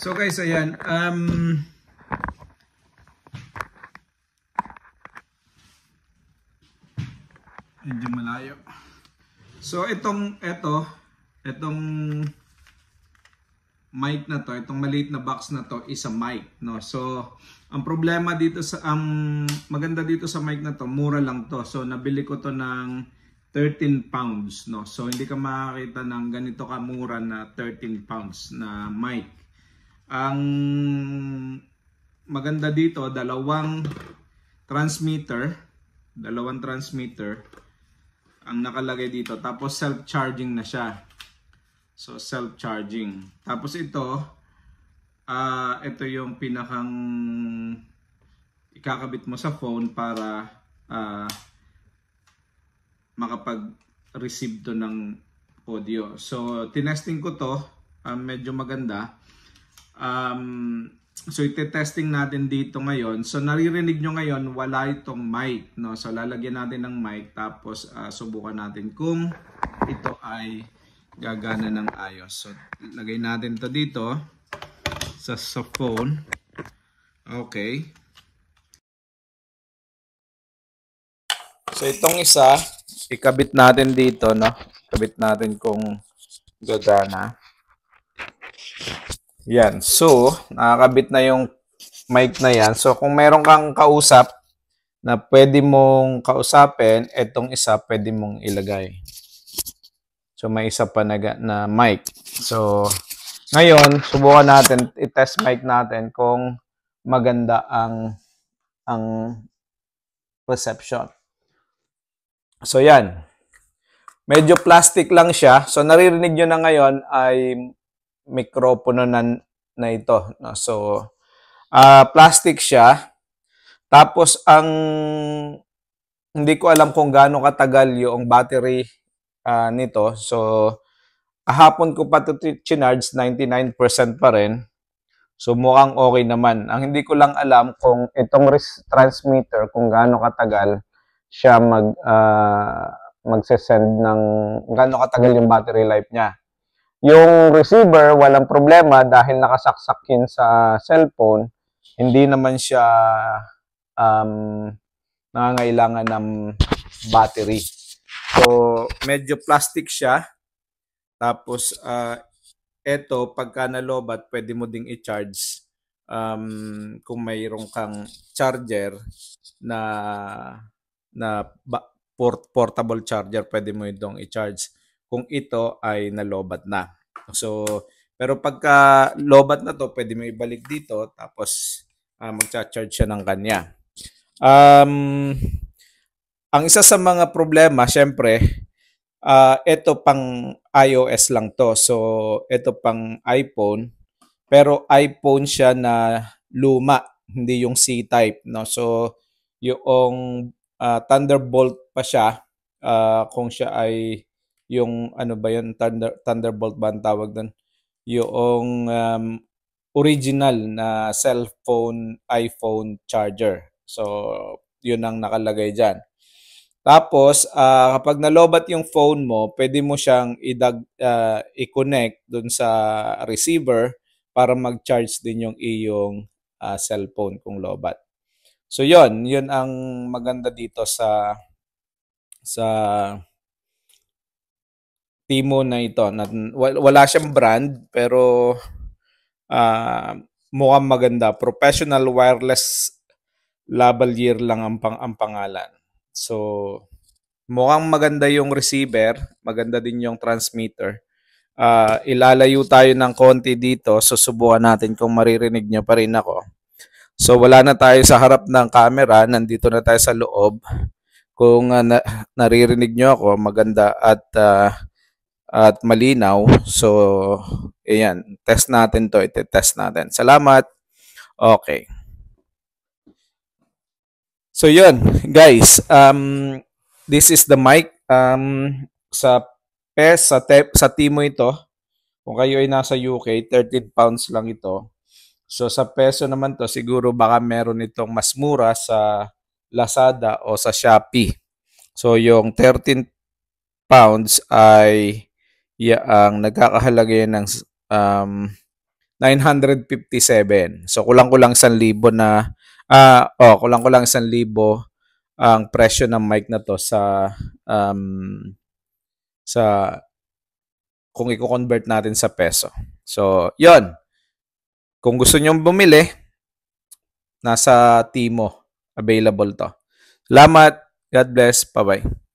So guys, ayan. Um, medyo malayo. So itong, ito, itong mic na to, itong maliit na box na to is a mic. No? So ang problema dito sa, ang um, maganda dito sa mic na to, mura lang to. So nabili ko to ng 13 pounds no so hindi ka makakita ng ganito kamura na 13 pounds na mic ang maganda dito, dalawang transmitter, dalawang transmitter ang nakalagay dito. Tapos self-charging na siya. So self-charging. Tapos ito, uh, ito yung pinakang ikakabit mo sa phone para uh, makapag-receive to ng audio. So tinesting ko to, uh, medyo maganda. Um, so ite-testing natin dito ngayon. So naririnig nyo ngayon, wala itong mic. No? So lalagyan natin ng mic tapos uh, subukan natin kung ito ay gagana ng ayos. So lagay natin to dito sa, sa phone. Okay. So itong isa, ikabit natin dito, no? Ikabit natin kung gagana. Yan. So, nakakabit na yung mic na yan. So, kung meron kang kausap na pwede mong kausapin, etong isa pwede mong ilagay. So, may isa pa na, na mic. So, ngayon, subukan natin, i-test mic natin kung maganda ang ang perception. So, yan. Medyo plastic lang siya. So, naririnig nyo na ngayon ay mikropono na, na ito. No? So, uh, plastic siya. Tapos, ang hindi ko alam kung gaano katagal yung battery uh, nito. So, hapon ko pa to chinarge, 99% pa rin. So, mukhang okay naman. Ang hindi ko lang alam kung itong transmitter, kung gaano katagal siya mag, uh, magsesend ng, gaano katagal yung battery life niya. Yung receiver, walang problema dahil nakasaksak yun sa cellphone. Hindi naman siya um, nangangailangan ng battery. So, medyo plastic siya. Tapos, uh, eto, pagka nalobat, pwede mo ding i-charge um, kung mayroon kang charger na na portable charger, pwede mo itong i-charge kung ito ay nalobat na. So, pero pagka lobat na to, pwede mo ibalik dito tapos uh, magcha-charge siya ng kanya. Um, ang isa sa mga problema, syempre, uh, ito pang iOS lang to. So, ito pang iPhone. Pero iPhone siya na luma, hindi yung C-type. No? So, yung uh, Thunderbolt pa siya uh, kung siya ay yung ano ba yun, Thunder, Thunderbolt ba ang tawag doon? Yung um, original na cellphone iPhone charger. So, yun ang nakalagay diyan Tapos, uh, kapag nalobat yung phone mo, pwede mo siyang idag, uh, i-connect doon sa receiver para mag-charge din yung iyong uh, cellphone kung lobat. So, yun yun ang maganda dito sa sa Timo na ito. Na, wala siyang brand pero uh, mukhang maganda. Professional Wireless Lavalier lang ang, pang, ang pangalan. So, mukhang maganda yung receiver. Maganda din yung transmitter. Uh, ilalayo tayo ng konti dito. Susubukan natin kung maririnig nyo pa rin ako. So, wala na tayo sa harap ng camera. Nandito na tayo sa loob. Kung uh, na, naririnig nyo ako, maganda. At uh, at malinaw. So, ayan. Test natin to. Ite-test natin. Salamat. Okay. So, yun. Guys, um, this is the mic um, sa PES, sa, te- sa Timo ito. Kung kayo ay nasa UK, 13 pounds lang ito. So, sa peso naman to, siguro baka meron itong mas mura sa Lazada o sa Shopee. So, yung 13 pounds ay yeah, ang nagkakahalaga yan ng um, 957. So kulang-kulang 1,000 na ah uh, oh, kulang-kulang 1,000 ang presyo ng mic na to sa um, sa kung i-convert natin sa peso. So, 'yon. Kung gusto niyo bumili, nasa Timo available to. Salamat. God bless. Bye-bye.